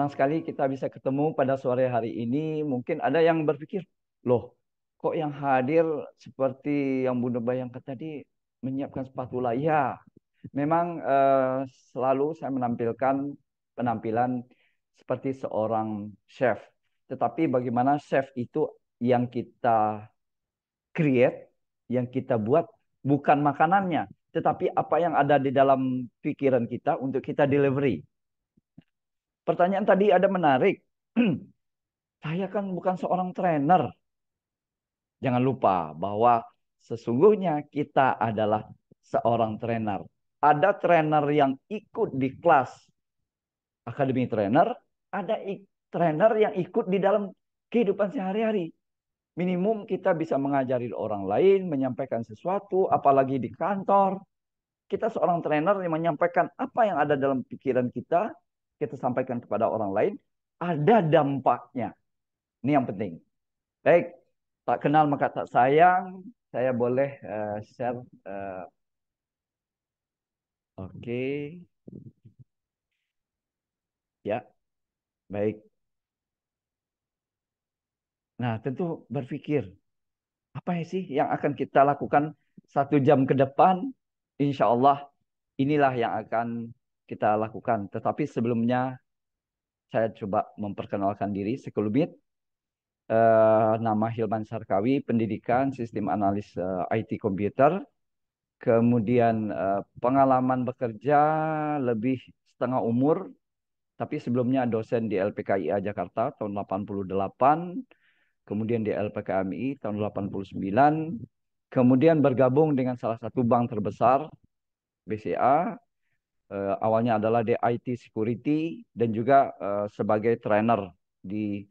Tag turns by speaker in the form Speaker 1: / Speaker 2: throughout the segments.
Speaker 1: Senang sekali kita bisa ketemu pada sore hari ini. Mungkin ada yang berpikir, loh kok yang hadir seperti yang Bunda bayangkan tadi menyiapkan spatula. Ya, memang eh, selalu saya menampilkan penampilan seperti seorang chef. Tetapi bagaimana chef itu yang kita create, yang kita buat bukan makanannya, tetapi apa yang ada di dalam pikiran kita untuk kita delivery. Pertanyaan tadi ada menarik. Saya kan bukan seorang trainer. Jangan lupa bahwa sesungguhnya kita adalah seorang trainer. Ada trainer yang ikut di kelas akademi trainer, ada trainer yang ikut di dalam kehidupan sehari-hari. Minimum kita bisa mengajari orang lain, menyampaikan sesuatu, apalagi di kantor. Kita seorang trainer yang menyampaikan apa yang ada dalam pikiran kita, kita sampaikan kepada orang lain, ada dampaknya. Ini yang penting. Baik, tak kenal maka tak sayang. Saya boleh uh, share. Uh, Oke. Okay. Ya, baik. Nah, tentu berpikir, apa ya sih yang akan kita lakukan satu jam ke depan? Insya Allah, inilah yang akan kita lakukan. Tetapi sebelumnya saya coba memperkenalkan diri sekelumit. Uh, eh, nama Hilman Sarkawi, pendidikan sistem analis uh, eh, IT komputer. Kemudian uh, pengalaman bekerja lebih setengah umur, tapi sebelumnya dosen di LPKIA Jakarta tahun 88, kemudian di LPKMI tahun 89, kemudian bergabung dengan salah satu bank terbesar BCA uh, awalnya adalah di IT security dan juga uh, sebagai trainer di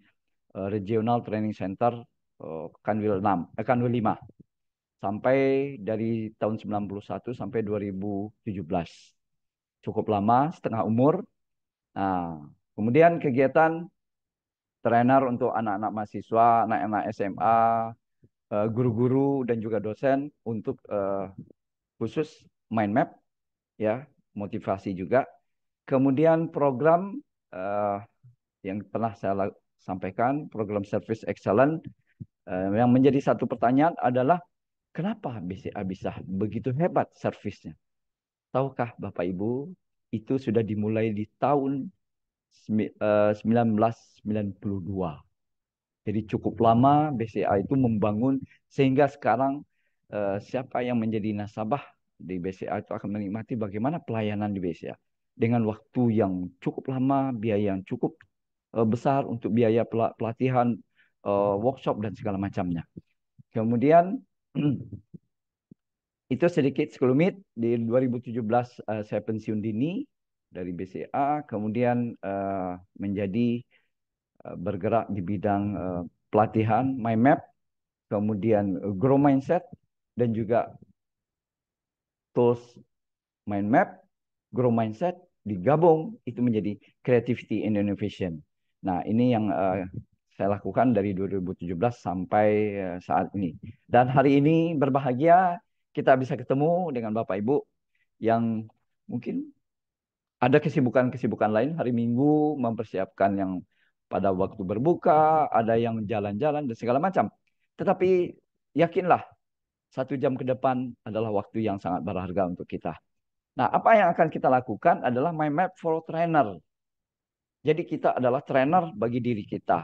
Speaker 1: uh, regional training center uh, Kanwil 6 eh, Kanwil 5 sampai dari tahun 91 sampai 2017. Cukup lama, setengah umur. Nah, kemudian kegiatan trainer untuk anak-anak mahasiswa, anak-anak SMA, guru-guru dan juga dosen untuk khusus mind map ya motivasi juga. Kemudian program uh, yang pernah saya sampaikan, program service excellence uh, yang menjadi satu pertanyaan adalah kenapa BCA bisa begitu hebat servisnya? Tahukah Bapak Ibu, itu sudah dimulai di tahun 1992. Eh, Jadi cukup lama BCA itu membangun sehingga sekarang siapa yang menjadi nasabah di BCA itu akan menikmati bagaimana pelayanan di BCA dengan waktu yang cukup lama, biaya yang cukup eh, besar untuk biaya pelatihan, eh, workshop dan segala macamnya. Kemudian itu sedikit sekelumit di 2017 eh, saya pensiun dini dari BCA, kemudian menjadi bergerak di bidang pelatihan, Mind map, kemudian grow mindset dan juga tools mind map, grow mindset digabung itu menjadi creativity and innovation. Nah, ini yang uh, saya lakukan dari 2017 sampai uh, saat ini. Dan hari ini berbahagia kita bisa ketemu dengan Bapak Ibu yang mungkin ada kesibukan-kesibukan lain hari Minggu mempersiapkan yang pada waktu berbuka, ada yang jalan-jalan dan segala macam. Tetapi yakinlah satu jam ke depan adalah waktu yang sangat berharga untuk kita. Nah, apa yang akan kita lakukan adalah mind map for trainer. Jadi kita adalah trainer bagi diri kita.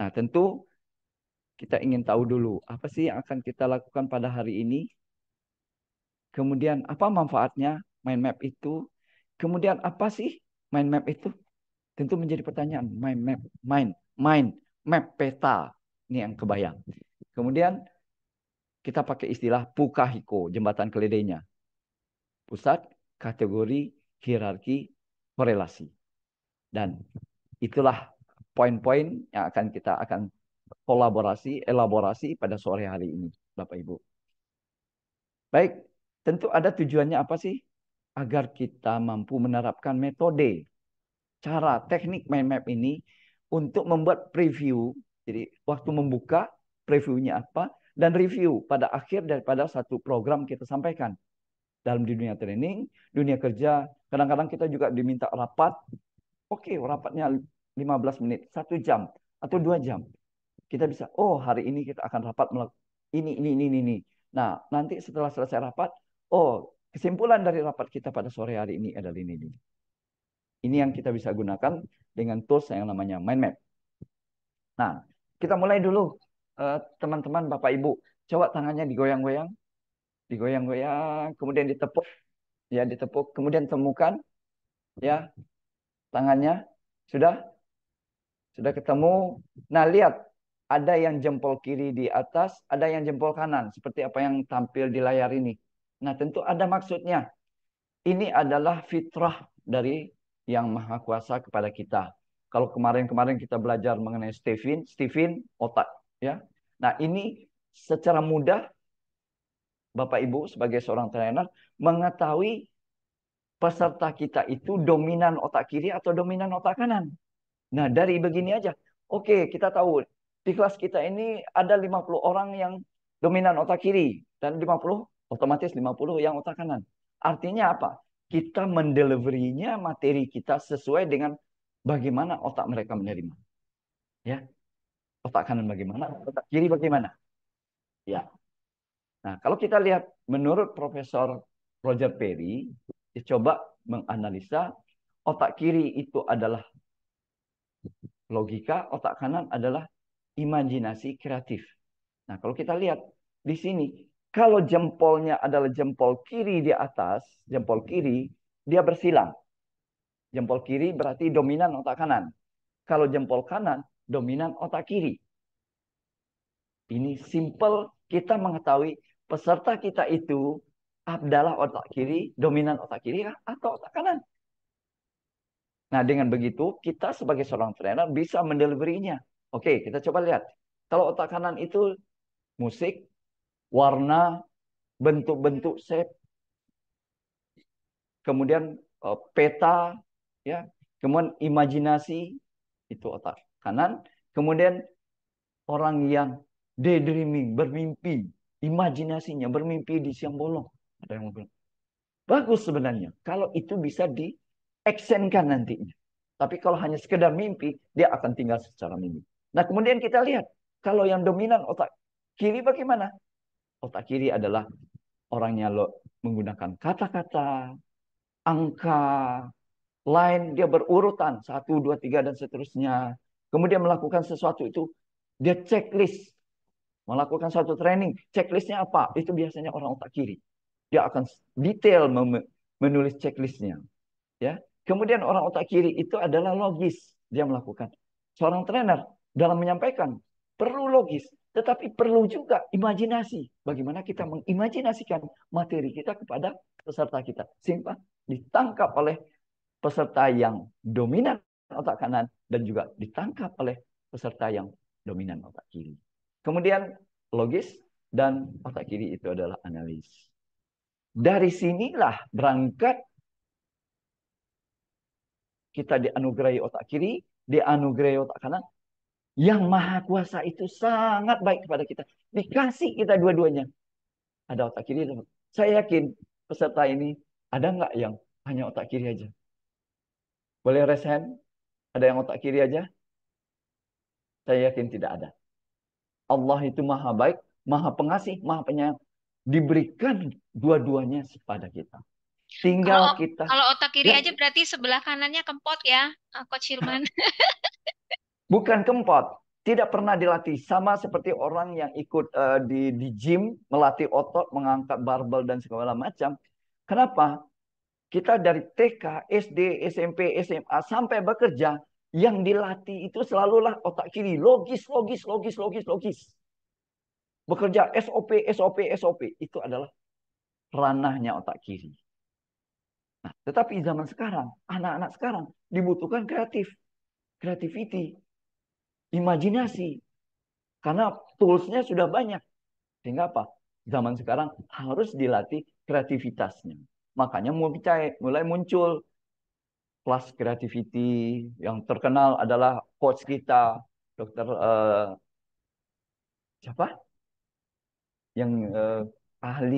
Speaker 1: Nah, tentu kita ingin tahu dulu apa sih yang akan kita lakukan pada hari ini. Kemudian apa manfaatnya mind map itu? Kemudian apa sih mind map itu? Tentu menjadi pertanyaan mind map, mind, mind, map peta. Ini yang kebayang. Kemudian kita pakai istilah pukahiko, jembatan keledainya. Pusat, kategori, hierarki, korelasi. Dan itulah poin-poin yang akan kita akan kolaborasi, elaborasi pada sore hari ini, Bapak Ibu. Baik, tentu ada tujuannya apa sih? Agar kita mampu menerapkan metode, cara, teknik mind map ini untuk membuat preview. Jadi waktu membuka, previewnya apa, dan review pada akhir daripada satu program kita sampaikan. Dalam di dunia training, dunia kerja, kadang-kadang kita juga diminta rapat. Oke, okay, rapatnya 15 menit, satu jam atau dua jam. Kita bisa, oh hari ini kita akan rapat ini, ini, ini, ini. Nah, nanti setelah selesai rapat, oh kesimpulan dari rapat kita pada sore hari ini adalah ini. Ini, ini yang kita bisa gunakan dengan tools yang namanya mind map. Nah, kita mulai dulu Eh, teman-teman uh, bapak ibu coba tangannya digoyang-goyang digoyang-goyang kemudian ditepuk ya ditepuk kemudian temukan ya tangannya sudah sudah ketemu nah lihat ada yang jempol kiri di atas ada yang jempol kanan seperti apa yang tampil di layar ini nah tentu ada maksudnya ini adalah fitrah dari yang maha kuasa kepada kita kalau kemarin-kemarin kita belajar mengenai Stephen Stephen otak Ya. Nah, ini secara mudah Bapak Ibu sebagai seorang trainer mengetahui peserta kita itu dominan otak kiri atau dominan otak kanan. Nah, dari begini aja. Oke, kita tahu di kelas kita ini ada 50 orang yang dominan otak kiri dan 50 otomatis 50 yang otak kanan. Artinya apa? Kita mendeliverinya materi kita sesuai dengan bagaimana otak mereka menerima. Ya otak kanan bagaimana, otak kiri bagaimana. Ya. Nah, kalau kita lihat menurut Profesor Roger Perry, coba menganalisa otak kiri itu adalah logika, otak kanan adalah imajinasi kreatif. Nah, kalau kita lihat di sini, kalau jempolnya adalah jempol kiri di atas, jempol kiri, dia bersilang. Jempol kiri berarti dominan otak kanan. Kalau jempol kanan, dominan otak kiri. Ini simple kita mengetahui peserta kita itu adalah otak kiri, dominan otak kiri atau otak kanan. Nah, dengan begitu kita sebagai seorang trainer bisa mendeliverinya. Oke, kita coba lihat. Kalau otak kanan itu musik, warna, bentuk-bentuk shape, kemudian eh, peta, ya, kemudian imajinasi itu otak kanan. Kemudian orang yang daydreaming, bermimpi, imajinasinya bermimpi di siang bolong. Ada yang bilang, bagus sebenarnya. Kalau itu bisa di eksenkan nantinya. Tapi kalau hanya sekedar mimpi, dia akan tinggal secara mimpi. Nah kemudian kita lihat, kalau yang dominan otak kiri bagaimana? Otak kiri adalah orangnya lo menggunakan kata-kata, angka, lain dia berurutan satu dua tiga dan seterusnya kemudian melakukan sesuatu itu, dia checklist. Melakukan suatu training, checklistnya apa? Itu biasanya orang otak kiri. Dia akan detail menulis checklistnya. Ya. Kemudian orang otak kiri itu adalah logis. Dia melakukan. Seorang trainer dalam menyampaikan perlu logis, tetapi perlu juga imajinasi. Bagaimana kita mengimajinasikan materi kita kepada peserta kita. Sehingga ditangkap oleh peserta yang dominan otak kanan dan juga ditangkap oleh peserta yang dominan otak kiri. Kemudian logis dan otak kiri itu adalah analis. Dari sinilah berangkat kita dianugerahi otak kiri, dianugerahi otak kanan. Yang maha kuasa itu sangat baik kepada kita. Dikasih kita dua-duanya. Ada otak kiri. Saya yakin peserta ini ada nggak yang hanya otak kiri aja? Boleh raise ada yang otak kiri aja? Saya yakin tidak ada. Allah itu maha baik, maha pengasih, maha penyayang. Diberikan dua-duanya kepada kita. Tinggal kalau, kita. Kalau otak kiri ya. aja berarti sebelah kanannya kempot ya, eh, Coach Hilman. Bukan kempot, tidak pernah dilatih. Sama seperti orang yang ikut uh, di di gym melatih otot, mengangkat barbel dan segala macam. Kenapa? kita dari TK, SD, SMP, SMA sampai bekerja yang dilatih itu selalulah otak kiri logis, logis, logis, logis, logis. Bekerja SOP, SOP, SOP itu adalah ranahnya otak kiri. Nah, tetapi zaman sekarang, anak-anak sekarang dibutuhkan kreatif, kreativiti, imajinasi. Karena toolsnya sudah banyak. Sehingga apa? Zaman sekarang harus dilatih kreativitasnya. Makanya mulai, mulai muncul kelas creativity yang terkenal adalah coach kita, dokter uh, siapa? Yang uh, ahli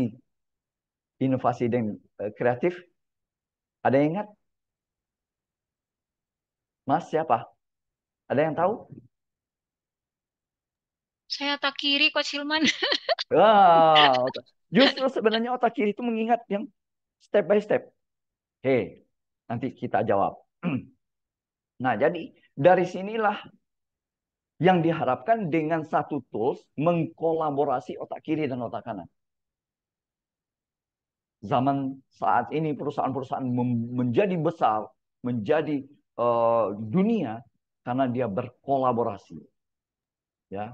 Speaker 1: inovasi dan uh, kreatif. Ada yang ingat? Mas siapa? Ada yang tahu? Saya otak kiri, Coach Hilman. wow. justru sebenarnya otak kiri itu mengingat yang Step by step. Oke, nanti kita jawab. nah, jadi dari sinilah yang diharapkan dengan satu tools mengkolaborasi otak kiri dan otak kanan. Zaman saat ini perusahaan-perusahaan menjadi besar, menjadi uh, dunia karena dia berkolaborasi. Ya.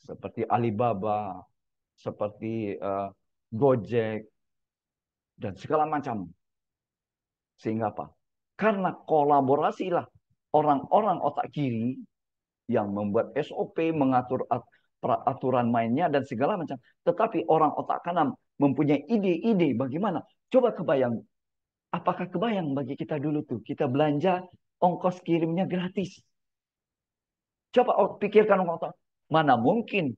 Speaker 1: Seperti Alibaba, seperti uh, Gojek, dan segala macam. Sehingga apa? Karena kolaborasilah orang-orang otak kiri yang membuat SOP, mengatur peraturan mainnya dan segala macam. Tetapi orang otak kanan mempunyai ide-ide bagaimana. Coba kebayang. Apakah kebayang bagi kita dulu tuh? Kita belanja ongkos kirimnya gratis. Coba pikirkan orang otak. Mana mungkin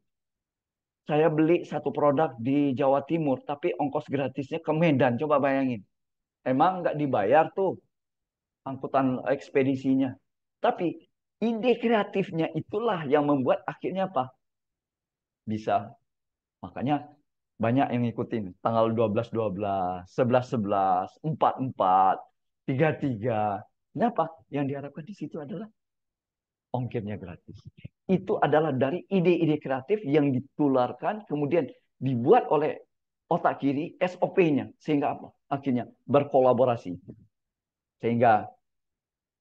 Speaker 1: saya beli satu produk di Jawa Timur, tapi ongkos gratisnya ke Medan. Coba bayangin. Emang nggak dibayar tuh angkutan ekspedisinya. Tapi ide kreatifnya itulah yang membuat akhirnya apa? Bisa. Makanya banyak yang ngikutin. Tanggal 12-12, 11-11, 4-4, tiga. Kenapa? Yang diharapkan di situ adalah ongkirnya gratis. Itu adalah dari ide-ide kreatif yang ditularkan kemudian dibuat oleh otak kiri SOP-nya sehingga apa? Akhirnya berkolaborasi. Sehingga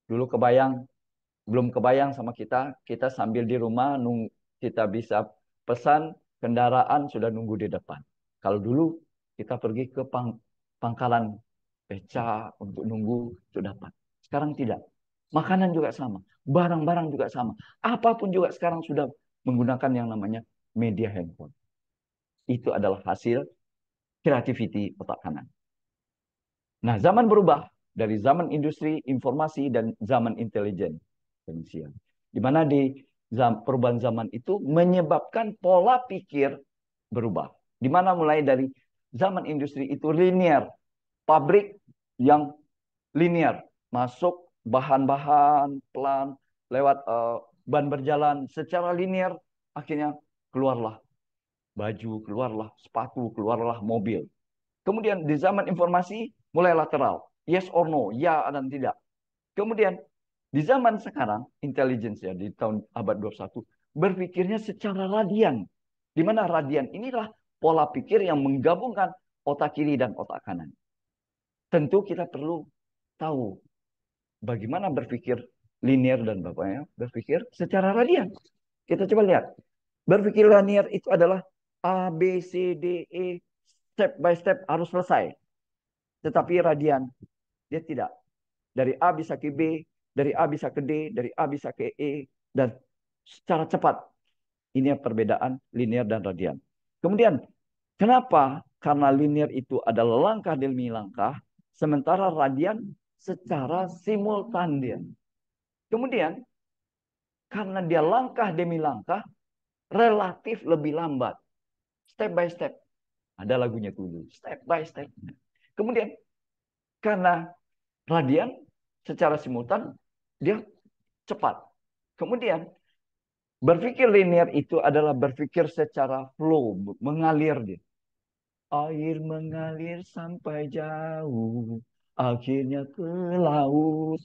Speaker 1: dulu kebayang belum kebayang sama kita, kita sambil di rumah nung, kita bisa pesan kendaraan sudah nunggu di depan. Kalau dulu kita pergi ke pang, pangkalan beca untuk nunggu sudah dapat. Sekarang tidak. Makanan juga sama, barang-barang juga sama. Apapun juga sekarang sudah menggunakan yang namanya media handphone. Itu adalah hasil kreativiti otak kanan. Nah, zaman berubah dari zaman industri informasi dan zaman intelijen. Demikian. Di mana di perubahan zaman itu menyebabkan pola pikir berubah. Di mana mulai dari zaman industri itu linear, pabrik yang linear, masuk bahan-bahan pelan lewat uh, ban berjalan secara linier akhirnya keluarlah baju keluarlah sepatu keluarlah mobil kemudian di zaman informasi mulai lateral yes or no ya dan tidak kemudian di zaman sekarang intelligence ya di tahun abad 21 berpikirnya secara radian di mana radian inilah pola pikir yang menggabungkan otak kiri dan otak kanan tentu kita perlu tahu bagaimana berpikir linear dan bapaknya berpikir secara radian. Kita coba lihat. Berpikir linear itu adalah A, B, C, D, E, step by step harus selesai. Tetapi radian, dia tidak. Dari A bisa ke B, dari A bisa ke D, dari A bisa ke E, dan secara cepat. Ini perbedaan linear dan radian. Kemudian, kenapa? Karena linear itu adalah langkah demi langkah, sementara radian secara simultan dia. Kemudian, karena dia langkah demi langkah, relatif lebih lambat. Step by step. Ada lagunya dulu. Step by step. Kemudian, karena radian secara simultan, dia cepat. Kemudian, berpikir linear itu adalah berpikir secara flow, mengalir dia. Air mengalir sampai jauh, akhirnya ke laut.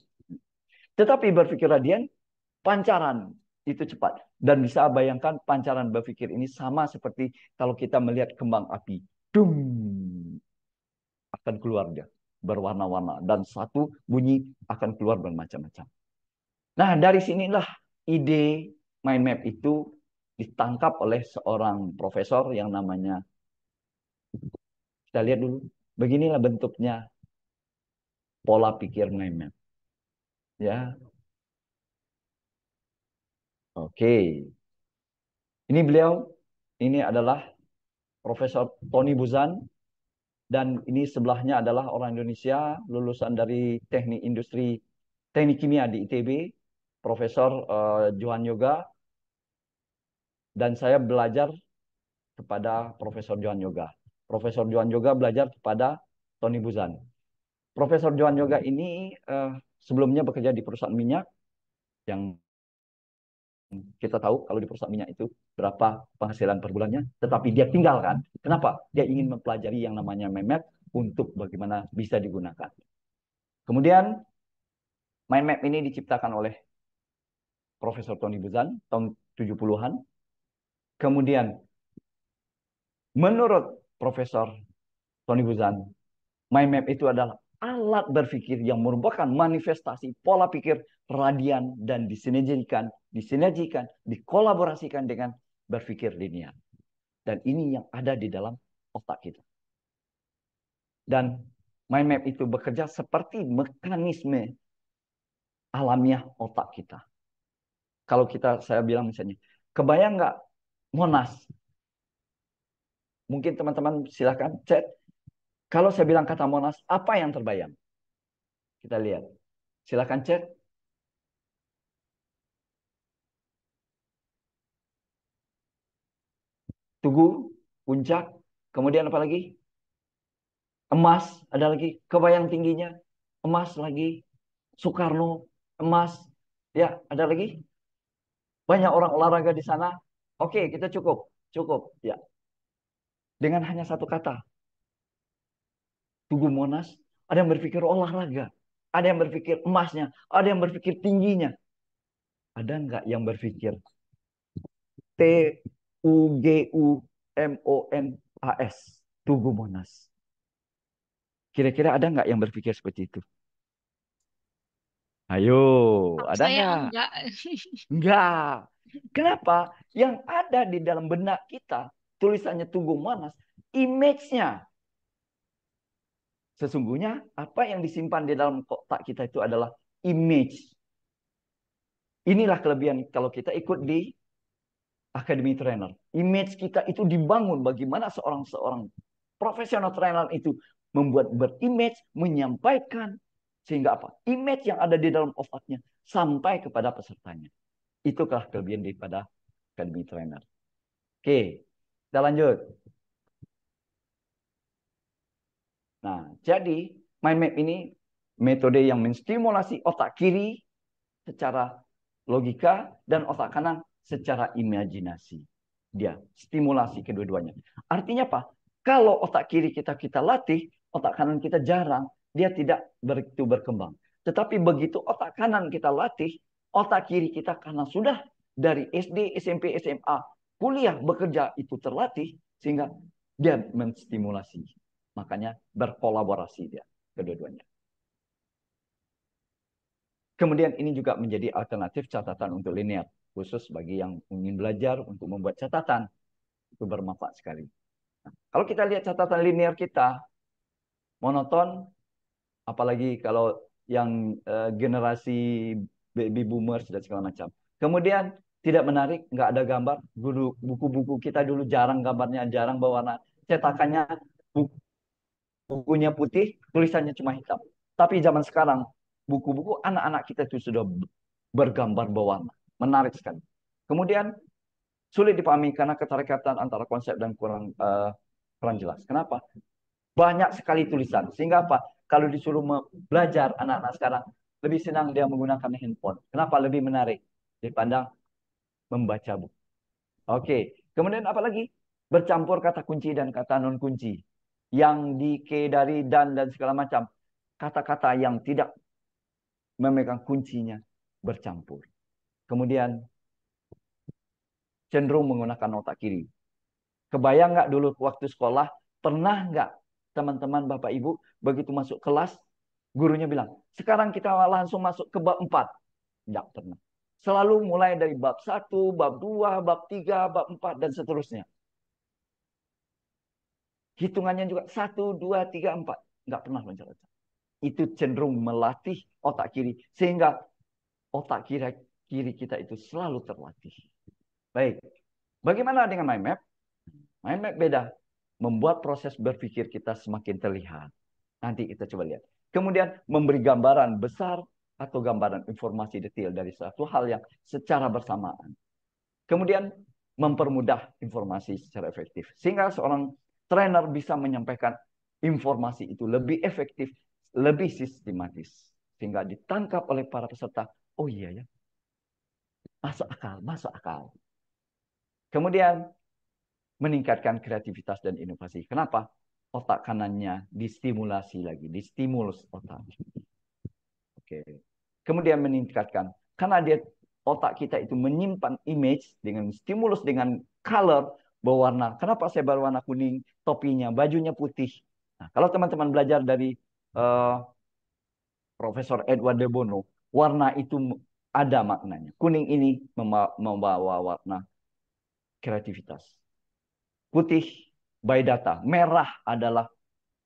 Speaker 1: Tetapi berpikir radian, pancaran itu cepat. Dan bisa bayangkan pancaran berpikir ini sama seperti kalau kita melihat kembang api. Dung! Akan keluar dia. Berwarna-warna. Dan satu bunyi akan keluar bermacam-macam. Nah dari sinilah ide mind map itu ditangkap oleh seorang profesor yang namanya kita lihat dulu beginilah bentuknya pola pikir mainnya. Ya. Oke. Okay. Ini beliau, ini adalah Profesor Tony Buzan dan ini sebelahnya adalah orang Indonesia lulusan dari Teknik Industri Teknik Kimia di ITB, Profesor uh, Johan Yoga dan saya belajar kepada Profesor Johan Yoga. Profesor Johan Yoga belajar kepada Tony Buzan. Profesor Johan Yoga ini uh, sebelumnya bekerja di perusahaan minyak yang kita tahu kalau di perusahaan minyak itu berapa penghasilan per bulannya, tetapi dia tinggalkan. Kenapa? Dia ingin mempelajari yang namanya memet untuk bagaimana bisa digunakan. Kemudian mind map ini diciptakan oleh Profesor Tony Buzan tahun 70-an. Kemudian menurut Profesor Tony Buzan, mind map itu adalah alat berpikir yang merupakan manifestasi pola pikir radian dan disinergikan, disinergikan, dikolaborasikan dengan berpikir linear. Dan ini yang ada di dalam otak kita. Dan mind map itu bekerja seperti mekanisme alamiah otak kita. Kalau kita, saya bilang misalnya, kebayang nggak Monas? Mungkin teman-teman silahkan chat kalau saya bilang kata Monas, apa yang terbayang? Kita lihat. Silakan cek. Tugu, puncak, kemudian apa lagi? Emas, ada lagi. Kebayang tingginya, emas lagi. Soekarno, emas. Ya, ada lagi? Banyak orang olahraga di sana. Oke, kita cukup. Cukup, ya. Dengan hanya satu kata, Tugu Monas, ada yang berpikir olahraga, ada yang berpikir emasnya, ada yang berpikir tingginya. Ada nggak yang berpikir T U G U M O N A S Tugu Monas? Kira-kira ada nggak yang berpikir seperti itu? Ayo, ada nggak? Enggak. enggak. Kenapa? Yang ada di dalam benak kita tulisannya Tugu Monas, image-nya Sesungguhnya apa yang disimpan di dalam kotak kita itu adalah image. Inilah kelebihan kalau kita ikut di academy trainer. Image kita itu dibangun bagaimana seorang-seorang profesional trainer itu membuat berimage, menyampaikan sehingga apa? Image yang ada di dalam otaknya sampai kepada pesertanya. Itulah kelebihan daripada academy trainer. Oke, kita lanjut. Nah, jadi mind map ini metode yang menstimulasi otak kiri secara logika dan otak kanan secara imajinasi. Dia stimulasi kedua-duanya. Artinya apa? Kalau otak kiri kita kita latih, otak kanan kita jarang, dia tidak begitu berkembang. Tetapi begitu otak kanan kita latih, otak kiri kita karena sudah dari SD, SMP, SMA, kuliah, bekerja itu terlatih sehingga dia menstimulasi Makanya berkolaborasi dia kedua-duanya. Kemudian ini juga menjadi alternatif catatan untuk linear, khusus bagi yang ingin belajar untuk membuat catatan. Itu bermanfaat sekali. Nah, kalau kita lihat catatan linear kita, monoton, apalagi kalau yang uh, generasi baby boomers dan segala macam. Kemudian tidak menarik, nggak ada gambar. Buku-buku kita dulu jarang gambarnya, jarang bawaan Cetakannya bukunya putih, tulisannya cuma hitam. Tapi zaman sekarang, buku-buku anak-anak kita itu sudah bergambar berwarna. Menarik sekali. Kemudian, sulit dipahami karena keterikatan antara konsep dan kurang uh, kurang jelas. Kenapa? Banyak sekali tulisan. Sehingga apa? Kalau disuruh belajar anak-anak sekarang, lebih senang dia menggunakan handphone. Kenapa? Lebih menarik dipandang membaca buku. Oke. Kemudian apa lagi? Bercampur kata kunci dan kata non kunci yang dikedari dan dan segala macam. Kata-kata yang tidak memegang kuncinya bercampur. Kemudian cenderung menggunakan otak kiri. Kebayang nggak dulu waktu sekolah, pernah nggak teman-teman Bapak Ibu begitu masuk kelas, gurunya bilang, sekarang kita langsung masuk ke bab empat Nggak pernah. Selalu mulai dari bab satu bab dua bab tiga bab empat dan seterusnya. Hitungannya juga satu, dua, tiga, empat. Nggak pernah loncat Itu cenderung melatih otak kiri. Sehingga otak kiri, kiri kita itu selalu terlatih. Baik. Bagaimana dengan mind map? Mind map beda. Membuat proses berpikir kita semakin terlihat. Nanti kita coba lihat. Kemudian memberi gambaran besar atau gambaran informasi detail dari suatu hal yang secara bersamaan. Kemudian mempermudah informasi secara efektif. Sehingga seorang trainer bisa menyampaikan informasi itu lebih efektif, lebih sistematis. Sehingga ditangkap oleh para peserta, oh iya ya, masuk akal, masuk akal. Kemudian meningkatkan kreativitas dan inovasi. Kenapa? Otak kanannya distimulasi lagi, distimulus otak. Oke. Kemudian meningkatkan karena dia otak kita itu menyimpan image dengan stimulus dengan color berwarna. Kenapa saya berwarna kuning? Topinya, bajunya putih. Nah, kalau teman-teman belajar dari uh, Profesor Edward De Bono, warna itu ada maknanya. Kuning ini membawa warna kreativitas. Putih by data, merah adalah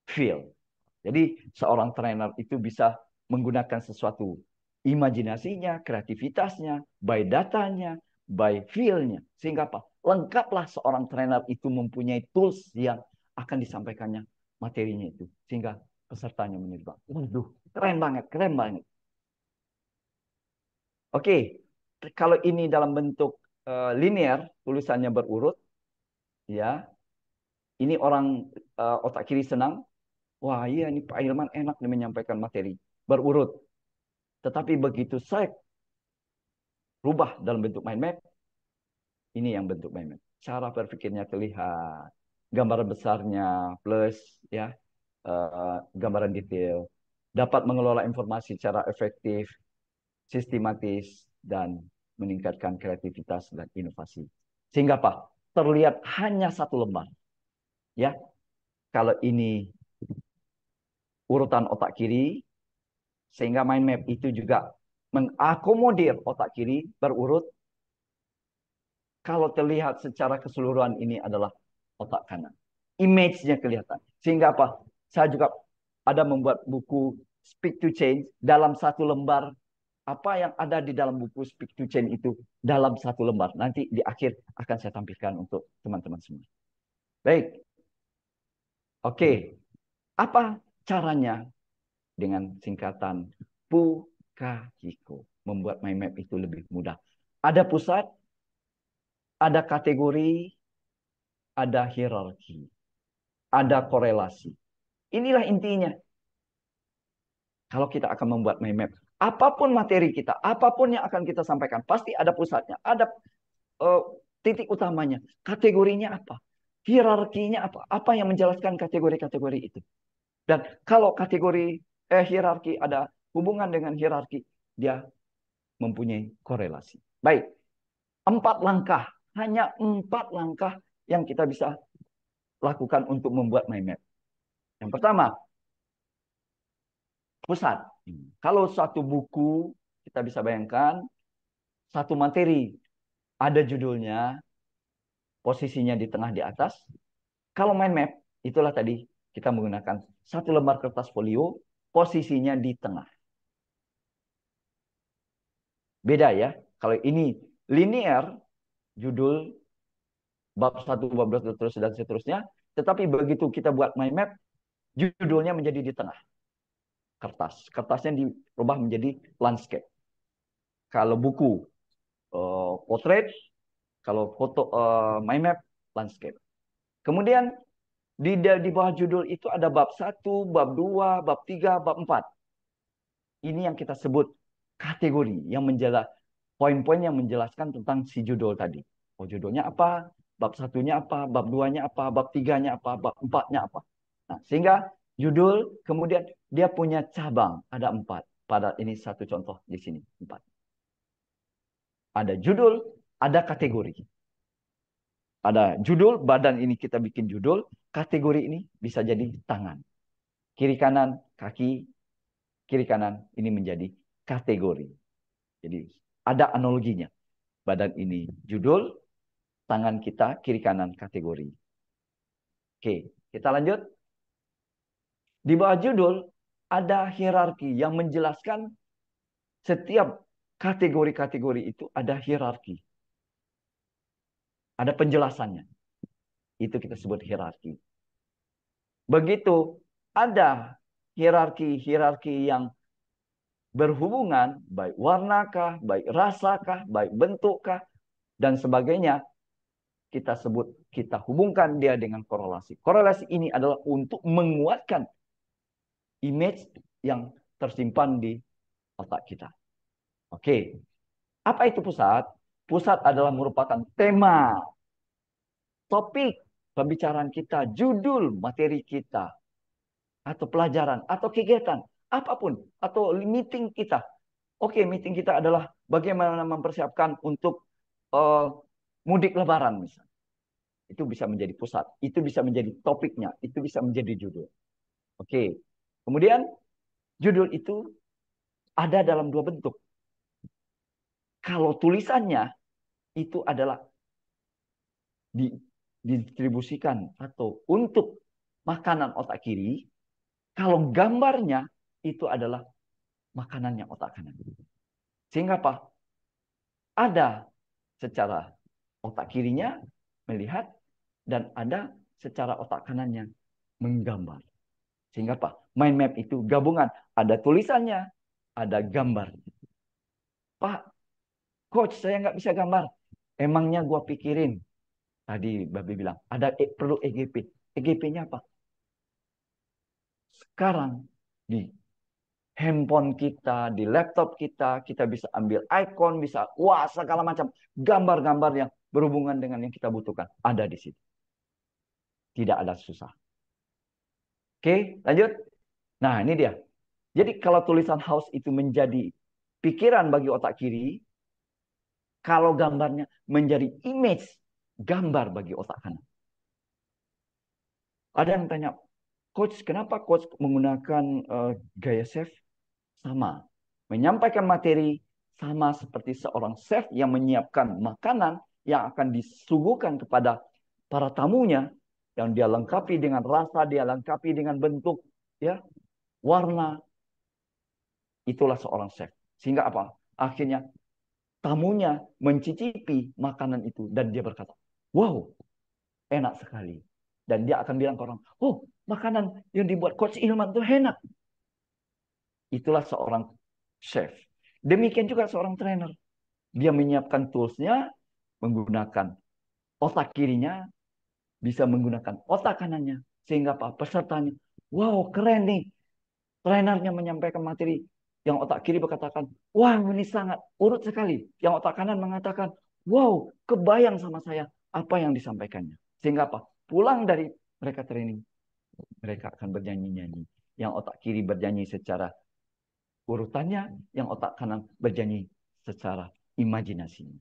Speaker 1: feel. Jadi seorang trainer itu bisa menggunakan sesuatu imajinasinya, kreativitasnya, by datanya, by feel-nya. Sehingga apa? lengkaplah seorang trainer itu mempunyai tools yang akan disampaikannya materinya itu sehingga pesertanya menebak. Waduh, keren banget, keren banget. Oke, kalau ini dalam bentuk uh, linear, tulisannya berurut, ya. Ini orang uh, otak kiri senang, wah iya ini Pak Ilman enak nih menyampaikan materi berurut. Tetapi begitu saya rubah dalam bentuk mind map, ini yang bentuk payment. Cara berpikirnya terlihat, gambaran besarnya plus ya uh, gambaran detail, dapat mengelola informasi secara efektif, sistematis dan meningkatkan kreativitas dan inovasi. Sehingga apa? Terlihat hanya satu lembar. Ya. Kalau ini urutan otak kiri sehingga mind map itu juga mengakomodir otak kiri berurut kalau terlihat secara keseluruhan ini adalah otak kanan. Image-nya kelihatan. Sehingga apa? Saya juga ada membuat buku Speak to Change dalam satu lembar apa yang ada di dalam buku Speak to Change itu dalam satu lembar. Nanti di akhir akan saya tampilkan untuk teman-teman semua. Baik. Oke. Apa caranya dengan singkatan Pukahiko membuat mind map itu lebih mudah? Ada pusat, ada kategori, ada hierarki, ada korelasi. Inilah intinya. Kalau kita akan membuat mind map, apapun materi kita, apapun yang akan kita sampaikan, pasti ada pusatnya, ada uh, titik utamanya. Kategorinya apa? Hierarkinya apa? Apa yang menjelaskan kategori-kategori itu? Dan kalau kategori eh, hierarki ada hubungan dengan hierarki, dia mempunyai korelasi. Baik, empat langkah hanya empat langkah yang kita bisa lakukan untuk membuat mind map. Yang pertama, pusat. Kalau satu buku, kita bisa bayangkan satu materi ada judulnya, posisinya di tengah di atas. Kalau mind map, itulah tadi kita menggunakan satu lembar kertas folio, posisinya di tengah. Beda ya, kalau ini linear, judul bab 1, bab 2, terus dan seterusnya. Tetapi begitu kita buat mind map, judulnya menjadi di tengah kertas. Kertasnya diubah menjadi landscape. Kalau buku uh, potret, kalau foto uh, eh, mind map landscape. Kemudian di di bawah judul itu ada bab 1, bab 2, bab 3, bab 4. Ini yang kita sebut kategori yang menjelaskan poin-poin yang menjelaskan tentang si judul tadi. Oh, judulnya apa? Bab satunya apa? Bab duanya apa? Bab tiganya apa? Bab empatnya apa? Nah, sehingga judul kemudian dia punya cabang ada empat. Pada ini satu contoh di sini empat. Ada judul, ada kategori. Ada judul, badan ini kita bikin judul, kategori ini bisa jadi tangan. Kiri kanan, kaki, kiri kanan ini menjadi kategori. Jadi ada analoginya. Badan ini judul, tangan kita kiri kanan kategori. Oke, kita lanjut. Di bawah judul ada hierarki yang menjelaskan setiap kategori-kategori itu ada hierarki. Ada penjelasannya. Itu kita sebut hierarki. Begitu ada hierarki-hierarki yang berhubungan, baik warnakah, baik rasakah, baik bentukkah, dan sebagainya, kita sebut, kita hubungkan dia dengan korelasi. Korelasi ini adalah untuk menguatkan image yang tersimpan di otak kita. Oke, apa itu pusat? Pusat adalah merupakan tema, topik pembicaraan kita, judul materi kita, atau pelajaran, atau kegiatan apapun atau meeting kita. Oke, okay, meeting kita adalah bagaimana mempersiapkan untuk uh, mudik lebaran misalnya. Itu bisa menjadi pusat, itu bisa menjadi topiknya, itu bisa menjadi judul. Oke. Okay. Kemudian judul itu ada dalam dua bentuk. Kalau tulisannya itu adalah didistribusikan atau untuk makanan otak kiri, kalau gambarnya itu adalah makanan yang otak kanan. Sehingga apa? Ada secara otak kirinya melihat dan ada secara otak kanannya menggambar. Sehingga apa? Mind map itu gabungan. Ada tulisannya, ada gambar. Pak, coach saya nggak bisa gambar. Emangnya gua pikirin. Tadi Babi bilang, ada e, perlu EGP. EGP-nya apa? Sekarang di handphone kita, di laptop kita, kita bisa ambil icon, bisa wah segala macam gambar-gambar yang berhubungan dengan yang kita butuhkan ada di situ. Tidak ada susah. Oke, lanjut. Nah, ini dia. Jadi kalau tulisan house itu menjadi pikiran bagi otak kiri, kalau gambarnya menjadi image gambar bagi otak kanan. Ada yang tanya, coach kenapa coach menggunakan uh, gaya chef sama. Menyampaikan materi sama seperti seorang chef yang menyiapkan makanan yang akan disuguhkan kepada para tamunya yang dia lengkapi dengan rasa, dia lengkapi dengan bentuk, ya, warna. Itulah seorang chef. Sehingga apa? Akhirnya tamunya mencicipi makanan itu dan dia berkata, "Wow, enak sekali." Dan dia akan bilang ke orang, "Oh, makanan yang dibuat Coach Ilman itu enak." Itulah seorang chef. Demikian juga seorang trainer. Dia menyiapkan toolsnya menggunakan otak kirinya, bisa menggunakan otak kanannya. Sehingga apa? Pesertanya, wow keren nih. Trainernya menyampaikan materi. Yang otak kiri berkatakan, wah ini sangat urut sekali. Yang otak kanan mengatakan, wow kebayang sama saya apa yang disampaikannya. Sehingga apa? Pulang dari mereka training, mereka akan bernyanyi-nyanyi. Yang otak kiri bernyanyi secara Urutannya yang otak kanan berjanji secara imajinasinya.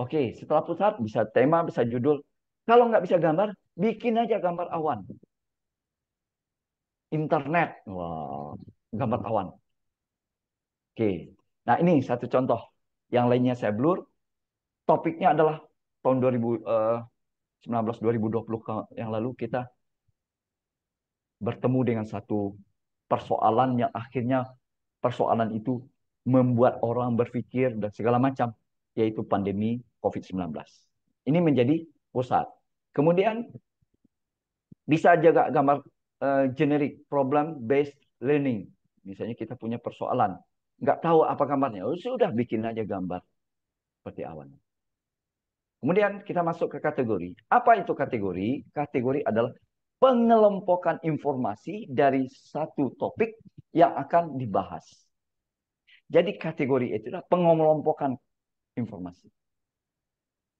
Speaker 1: Oke, setelah pusat bisa tema, bisa judul. Kalau nggak bisa gambar, bikin aja gambar awan. Internet, wow, gambar awan. Oke, nah ini satu contoh. Yang lainnya saya blur. Topiknya adalah tahun 2019 2020 eh, yang lalu kita bertemu dengan satu persoalan yang akhirnya persoalan itu membuat orang berpikir dan segala macam, yaitu pandemi COVID-19. Ini menjadi pusat. Kemudian bisa jaga gambar uh, generik problem based learning. Misalnya kita punya persoalan, nggak tahu apa gambarnya, oh, sudah bikin aja gambar seperti awan. Kemudian kita masuk ke kategori. Apa itu kategori? Kategori adalah pengelompokan informasi dari satu topik yang akan dibahas. Jadi kategori itu adalah pengelompokan informasi.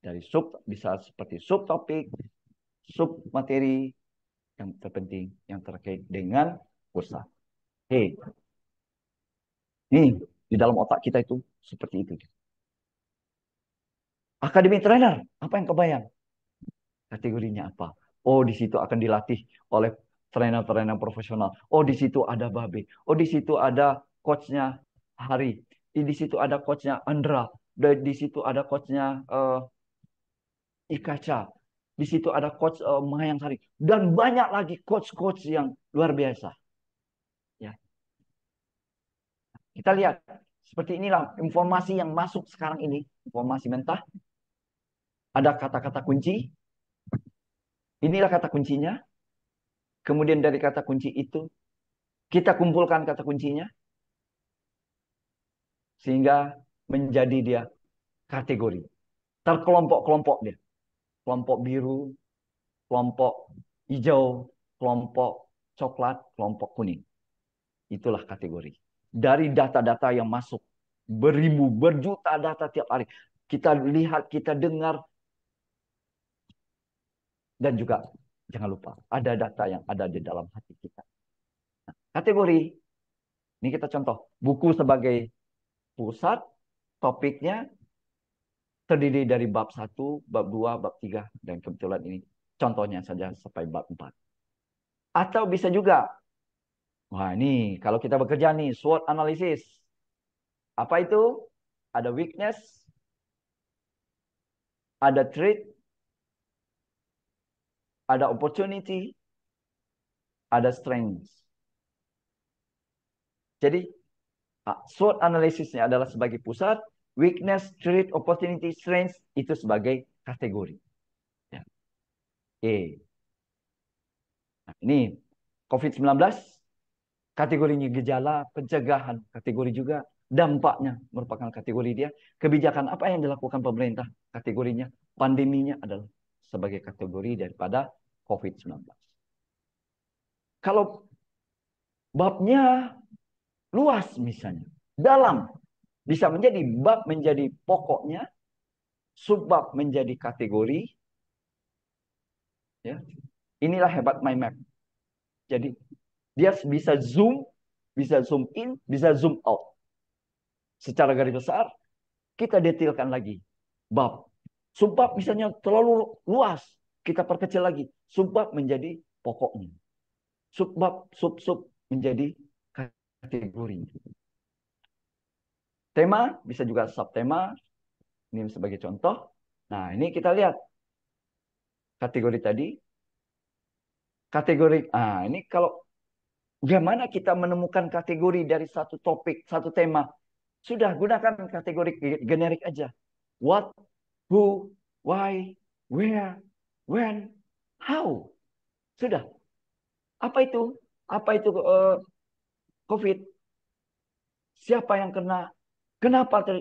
Speaker 1: Dari sub bisa seperti subtopik, sub materi yang terpenting yang terkait dengan kursa. Hey, nih di dalam otak kita itu seperti itu. Akademi trainer, apa yang kebayang? Kategorinya apa? Oh, di situ akan dilatih oleh trainer-trainer profesional. Oh, di situ ada Babe. Oh, di situ ada coachnya Hari. Di situ ada coachnya Andra. Di situ ada coachnya uh, Ikaca. Di situ ada coach uh, eh, Mayang Sari. Dan banyak lagi coach-coach yang luar biasa. Ya. Kita lihat. Seperti inilah informasi yang masuk sekarang ini. Informasi mentah. Ada kata-kata kunci. Inilah kata kuncinya. Kemudian dari kata kunci itu, kita kumpulkan kata kuncinya. Sehingga menjadi dia kategori. Terkelompok-kelompok dia. Kelompok biru, kelompok hijau, kelompok coklat, kelompok kuning. Itulah kategori. Dari data-data yang masuk, beribu, berjuta data tiap hari. Kita lihat, kita dengar, dan juga jangan lupa ada data yang ada di dalam hati kita. Nah, kategori ini kita contoh buku sebagai pusat topiknya terdiri dari bab 1, bab 2, bab 3 dan kebetulan ini contohnya saja sampai bab 4. Atau bisa juga wah ini kalau kita bekerja nih SWOT analisis. Apa itu? Ada weakness, ada threat, ada opportunity, ada strength. Jadi ah, SWOT analisisnya adalah sebagai pusat, weakness, threat, opportunity, strength itu sebagai kategori. Ya. E. Nah, ini COVID-19 kategorinya gejala, pencegahan kategori juga, dampaknya merupakan kategori dia. Kebijakan apa yang dilakukan pemerintah kategorinya, pandeminya adalah sebagai kategori daripada COVID-19. Kalau babnya luas misalnya, dalam bisa menjadi bab menjadi pokoknya, subbab menjadi kategori. Ya. Inilah hebat map. Jadi dia bisa zoom, bisa zoom in, bisa zoom out. Secara garis besar, kita detailkan lagi bab. Subbab misalnya terlalu luas, kita perkecil lagi subbab menjadi pokoknya. Subbab, sub-sub menjadi kategori. Tema bisa juga subtema. Ini sebagai contoh. Nah, ini kita lihat kategori tadi. Kategori ah ini kalau bagaimana kita menemukan kategori dari satu topik, satu tema? Sudah gunakan kategori generik aja. What, who, why, where, when, How? Sudah. Apa itu? Apa itu uh, COVID? Siapa yang kena? Kenapa ter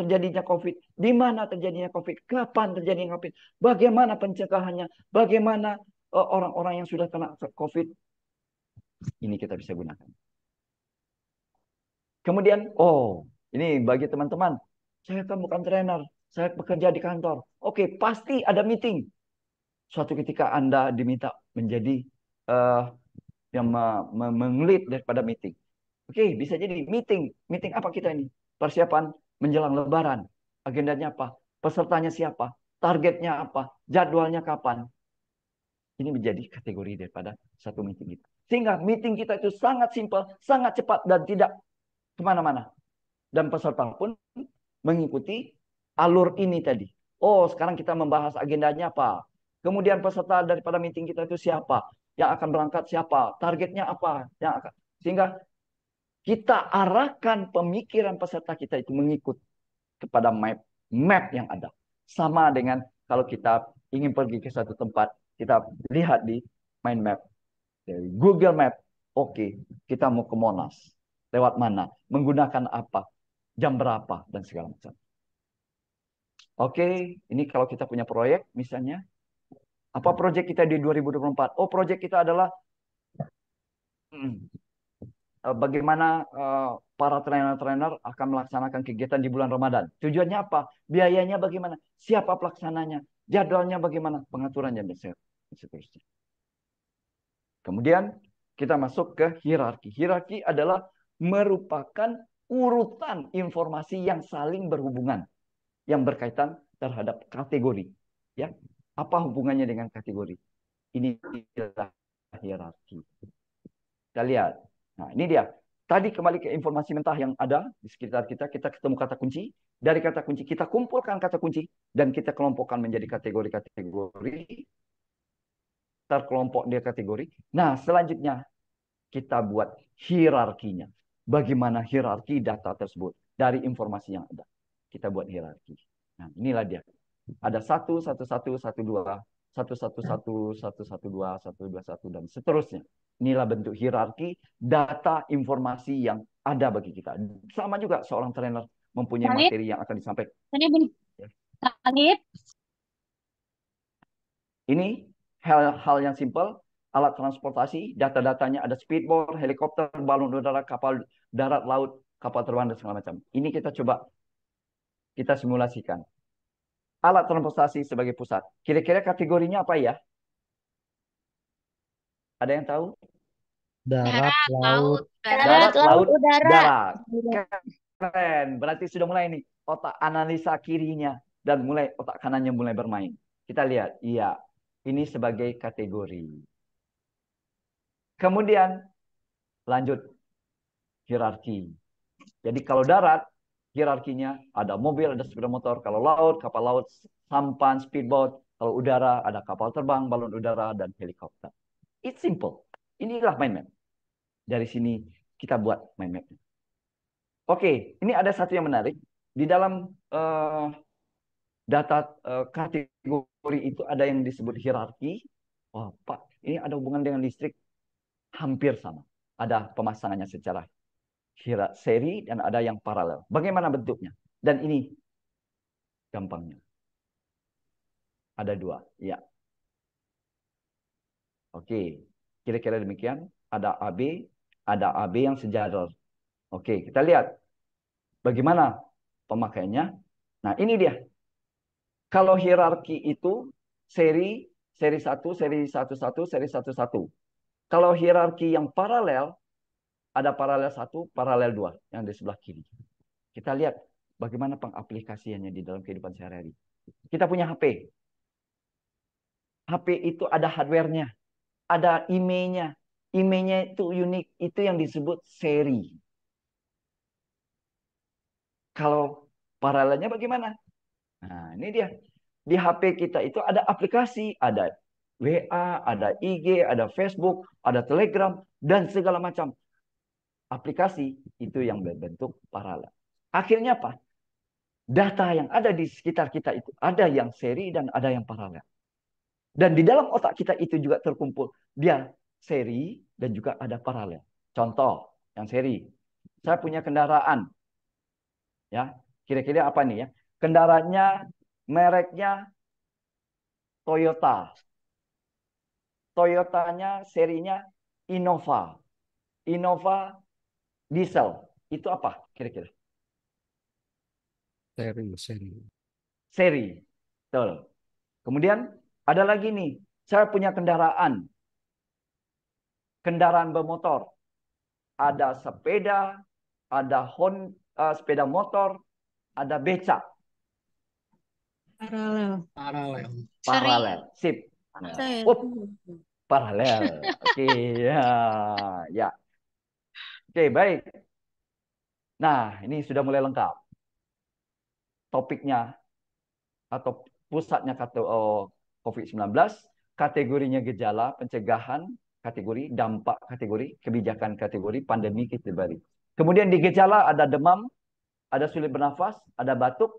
Speaker 1: terjadinya COVID? Di mana terjadinya COVID? Kapan terjadinya COVID? Bagaimana pencegahannya? Bagaimana eh, orang-orang uh, yang sudah kena COVID? Ini kita bisa gunakan. Kemudian, oh, ini bagi teman-teman, saya kan bukan trainer, saya bekerja di kantor. Oke, pasti ada meeting suatu ketika Anda diminta menjadi uh, yang mengelit daripada meeting. Oke, okay, bisa jadi meeting. Meeting apa kita ini? Persiapan menjelang lebaran. Agendanya apa? Pesertanya siapa? Targetnya apa? Jadwalnya kapan? Ini menjadi kategori daripada satu meeting kita. Sehingga meeting kita itu sangat simpel, sangat cepat, dan tidak kemana-mana. Dan peserta pun mengikuti alur ini tadi. Oh, sekarang kita membahas agendanya apa? Kemudian peserta daripada meeting kita itu siapa? Yang akan berangkat siapa? Targetnya apa? Yang akan... Sehingga kita arahkan pemikiran peserta kita itu mengikut kepada map map yang ada. Sama dengan kalau kita ingin pergi ke suatu tempat, kita lihat di mind map. Dari Google Map, oke, okay, kita mau ke Monas. Lewat mana? Menggunakan apa? Jam berapa? Dan segala macam. Oke, okay, ini kalau kita punya proyek misalnya, apa proyek kita di 2024? Oh, proyek kita adalah hmm, eh, bagaimana eh, para trainer-trainer akan melaksanakan kegiatan di bulan Ramadan. Tujuannya apa? Biayanya bagaimana? Siapa pelaksananya? Jadwalnya bagaimana? Pengaturannya dan seterusnya. Kemudian kita masuk ke hierarki. Hierarki adalah merupakan urutan informasi yang saling berhubungan yang berkaitan terhadap kategori. Ya, apa hubungannya dengan kategori? Ini adalah hierarki. Kita lihat. Nah, ini dia. Tadi kembali ke informasi mentah yang ada di sekitar kita, kita ketemu kata kunci. Dari kata kunci kita kumpulkan kata kunci dan kita kelompokkan menjadi kategori-kategori. Terkelompok dia kategori. Nah, selanjutnya kita buat hierarkinya. Bagaimana hierarki data tersebut dari informasi yang ada. Kita buat hierarki. Nah, inilah dia ada satu satu satu satu dua satu satu hmm. satu satu satu dua satu dua satu dan seterusnya inilah bentuk hierarki data informasi yang ada bagi kita sama juga seorang trainer mempunyai Salib. materi yang akan disampaikan Salib. Ya. ini hal-hal yang simpel alat transportasi data-datanya ada speedboat helikopter balon udara kapal darat laut kapal terbang dan segala macam ini kita coba kita simulasikan alat transportasi sebagai pusat. Kira-kira kategorinya apa ya? Ada yang tahu? Darat, laut, darat, darat laut, laut, udara. Darat. Keren. Berarti sudah mulai nih otak analisa kirinya dan mulai otak kanannya mulai bermain. Kita lihat, iya, ini sebagai kategori. Kemudian lanjut hierarki. Jadi kalau darat hierarkinya ada mobil, ada sepeda motor, kalau laut, kapal laut, sampan, speedboat, kalau udara ada kapal terbang, balon udara, dan helikopter. It's simple. Inilah mind map. Dari sini kita buat mind map. Oke, ini ada satu yang menarik. Di dalam uh, data uh, kategori itu ada yang disebut hierarki. Wah, Pak, ini ada hubungan dengan listrik hampir sama. Ada pemasangannya secara seri dan ada yang paralel. Bagaimana bentuknya? Dan ini gampangnya. Ada dua, ya. Oke, kira-kira demikian. Ada AB, ada AB yang sejajar. Oke, kita lihat bagaimana pemakaiannya. Nah, ini dia. Kalau hierarki itu seri, seri satu, seri satu, seri satu satu. Kalau hierarki yang paralel, ada paralel satu, paralel dua yang di sebelah kiri. Kita lihat bagaimana pengaplikasiannya di dalam kehidupan sehari-hari. Kita punya HP. HP itu ada hardware-nya, ada IMEI-nya. IMEI-nya itu unik, itu yang disebut seri. Kalau paralelnya bagaimana? Nah, ini dia. Di HP kita itu ada aplikasi, ada WA, ada IG, ada Facebook, ada Telegram, dan segala macam aplikasi itu yang berbentuk paralel. Akhirnya apa? Data yang ada di sekitar kita itu ada yang seri dan ada yang paralel. Dan di dalam otak kita itu juga terkumpul. Dia seri dan juga ada paralel. Contoh yang seri. Saya punya kendaraan. Ya, kira-kira apa nih ya? Kendaraannya mereknya Toyota. Toyotanya serinya Innova. Innova diesel itu apa kira-kira? Seri, seri. Seri, betul. Kemudian ada lagi nih, saya punya kendaraan, kendaraan bermotor, ada sepeda, ada hon, uh, sepeda motor, ada beca Paralel. Paralel. Paralel. Sip. Paralel. Oke, okay, ya. ya. Oke, baik. Nah, ini sudah mulai lengkap. Topiknya atau pusatnya eh, COVID-19, kategorinya gejala, pencegahan, kategori, dampak kategori, kebijakan kategori, pandemi kategori. Kemudian di gejala ada demam, ada sulit bernafas, ada batuk.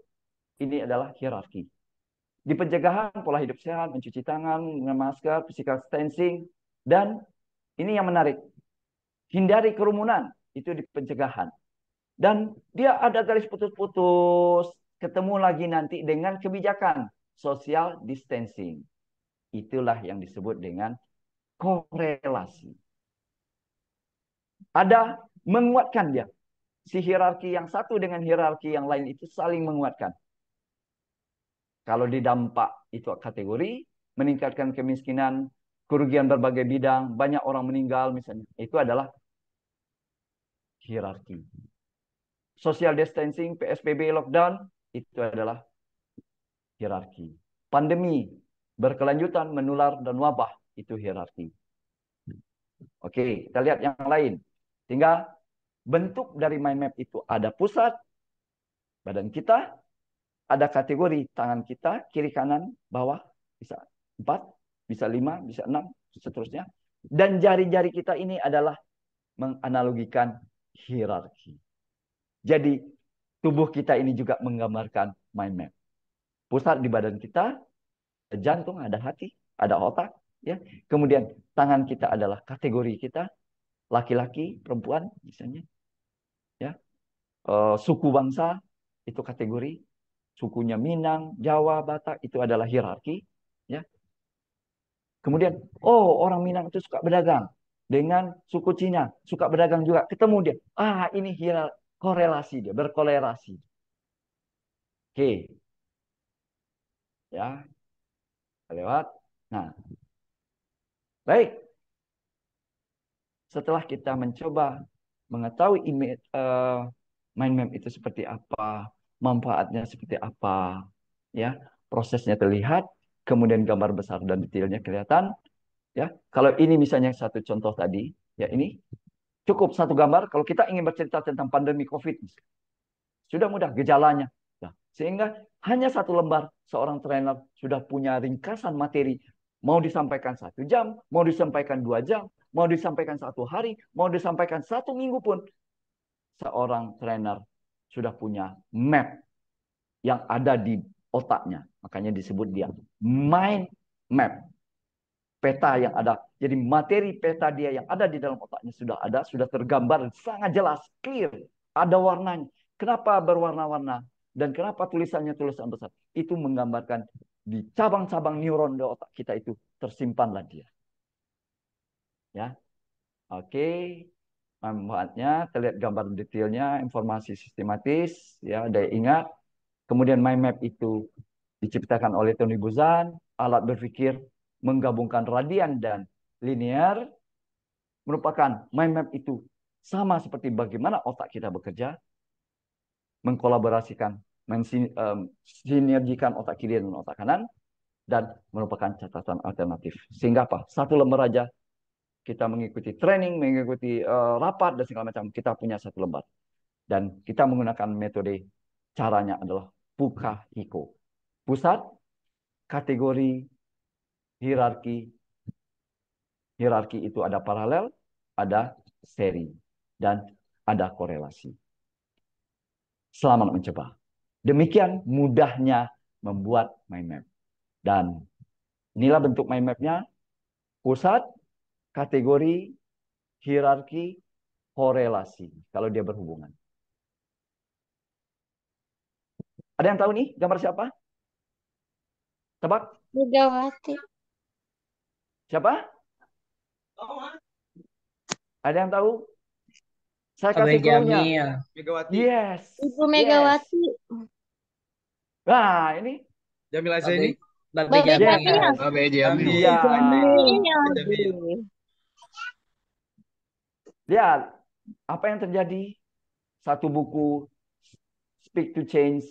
Speaker 1: Ini adalah hierarki. Di pencegahan, pola hidup sehat, mencuci tangan, memakai masker, physical distancing, dan ini yang menarik, Hindari kerumunan, itu di pencegahan. Dan dia ada garis putus-putus, ketemu lagi nanti dengan kebijakan social distancing. Itulah yang disebut dengan korelasi. Ada menguatkan dia. Si hierarki yang satu dengan hierarki yang lain itu saling menguatkan. Kalau di dampak itu kategori meningkatkan kemiskinan, kerugian berbagai bidang, banyak orang meninggal misalnya. Itu adalah hierarki. Social distancing, PSBB, lockdown itu adalah hierarki. Pandemi berkelanjutan menular dan wabah itu hierarki. Oke, kita lihat yang lain. Tinggal bentuk dari mind map itu ada pusat badan kita, ada kategori tangan kita, kiri kanan, bawah, bisa empat, bisa lima, bisa enam seterusnya. Dan jari-jari kita ini adalah menganalogikan hierarki. Jadi tubuh kita ini juga menggambarkan mind map. Pusat di badan kita, jantung, ada hati, ada otak. ya Kemudian tangan kita adalah kategori kita, laki-laki, perempuan misalnya. ya e, Suku bangsa itu kategori. Sukunya Minang, Jawa, Batak itu adalah hierarki. ya Kemudian, oh orang Minang itu suka berdagang dengan suku Cina, suka berdagang juga, ketemu dia. Ah, ini hilal korelasi dia, berkolerasi Oke. Ya. Lewat. Nah. Baik. Setelah kita mencoba mengetahui image, uh, eh, mind map itu seperti apa, manfaatnya seperti apa, ya, prosesnya terlihat, kemudian gambar besar dan detailnya kelihatan, Ya, kalau ini misalnya satu contoh tadi, ya ini cukup satu gambar. Kalau kita ingin bercerita tentang pandemi COVID, sudah mudah gejalanya. ya. sehingga hanya satu lembar seorang trainer sudah punya ringkasan materi. Mau disampaikan satu jam, mau disampaikan dua jam, mau disampaikan satu hari, mau disampaikan satu minggu pun, seorang trainer sudah punya map yang ada di otaknya. Makanya disebut dia mind map peta yang ada. Jadi materi peta dia yang ada di dalam otaknya sudah ada, sudah tergambar sangat jelas, clear, ada warnanya. Kenapa berwarna-warna? Dan kenapa tulisannya tulisan besar? Itu menggambarkan di cabang-cabang neuron di otak kita itu tersimpanlah dia. Ya, oke. Okay manfaatnya, terlihat gambar detailnya, informasi sistematis, ya, daya ingat. Kemudian mind map itu diciptakan oleh Tony Buzan, alat berpikir menggabungkan radian dan linear merupakan mind map itu sama seperti bagaimana otak kita bekerja mengkolaborasikan mensinergikan otak kiri dan otak kanan dan merupakan catatan alternatif sehingga apa satu lembar aja kita mengikuti training mengikuti eh, rapat dan segala macam kita punya satu lembar dan kita menggunakan metode caranya adalah buka iko pusat kategori hierarki. Hierarki itu ada paralel, ada seri, dan ada korelasi. Selamat mencoba. Demikian mudahnya membuat mind map. Dan inilah bentuk mind mapnya. Pusat, kategori, hierarki, korelasi. Kalau dia berhubungan. Ada yang tahu nih gambar siapa? Tebak? Megawati. Siapa? Ada yang tahu? Saya kasih clue-nya. Megawati. Yes. Ibu Megawati. Yes. Nah, ini Jamil Azaini. Babe Jamil. Babe Jamil. Iya. Lihat apa yang terjadi? Satu buku Speak to Change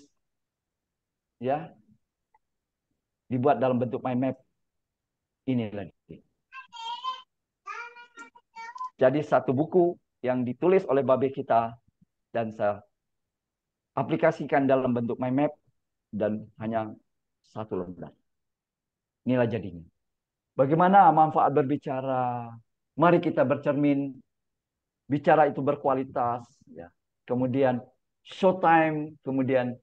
Speaker 1: ya dibuat dalam bentuk mind map ini lagi. Jadi satu buku yang ditulis oleh Babe kita dan saya aplikasikan dalam bentuk mind map dan hanya satu lembar. Inilah jadinya. Bagaimana manfaat berbicara? Mari kita bercermin. Bicara itu berkualitas. Ya. Kemudian show time. Kemudian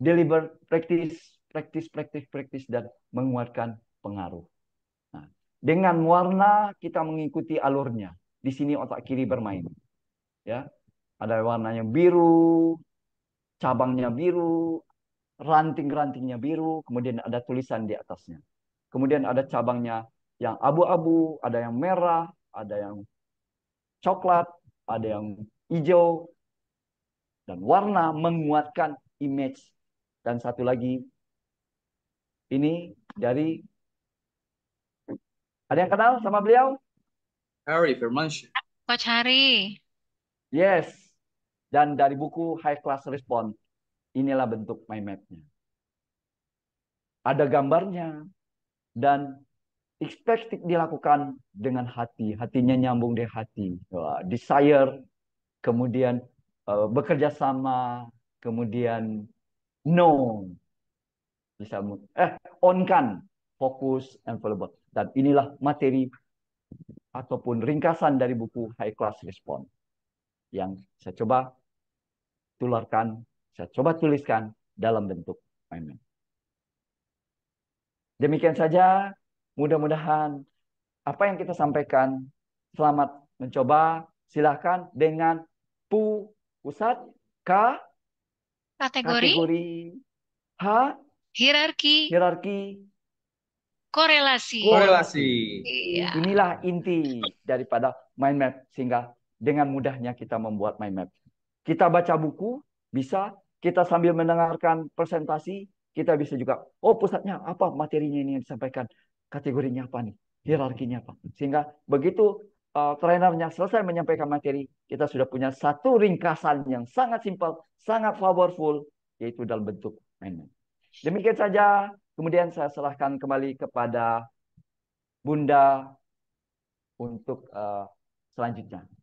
Speaker 1: deliver, practice, practice, practice, practice. Dan menguatkan pengaruh. Dengan warna kita mengikuti alurnya. Di sini otak kiri bermain. Ya. Ada warnanya biru, cabangnya biru, ranting-rantingnya biru, kemudian ada tulisan di atasnya. Kemudian ada cabangnya yang abu-abu, ada yang merah, ada yang coklat, ada yang hijau. Dan warna menguatkan image. Dan satu lagi, ini dari ada yang kenal sama beliau? Harry Firmansyah. Coach Harry. Yes. Dan dari buku High Class Response, inilah bentuk mind map-nya. Ada gambarnya dan expected dilakukan dengan hati. Hatinya nyambung di hati. Desire, kemudian eh, bekerja sama, kemudian no, bisa eh on kan fokus and available. Dan inilah materi ataupun ringkasan dari buku High Class Response yang saya coba tularkan, saya coba tuliskan dalam bentuk meme. Demikian saja, mudah-mudahan apa yang kita sampaikan selamat mencoba silahkan dengan pusat k kategori, kategori h hierarki hierarki korelasi. Korelasi. Iya. Inilah inti daripada mind map sehingga dengan mudahnya kita membuat mind map. Kita baca buku bisa, kita sambil mendengarkan presentasi kita bisa juga oh pusatnya apa materinya ini yang disampaikan, kategorinya apa nih, hierarkinya apa. Sehingga begitu uh, trainernya selesai menyampaikan materi, kita sudah punya satu ringkasan yang sangat simpel, sangat powerful yaitu dalam bentuk mind map. Demikian saja Kemudian saya serahkan kembali kepada Bunda untuk uh, selanjutnya.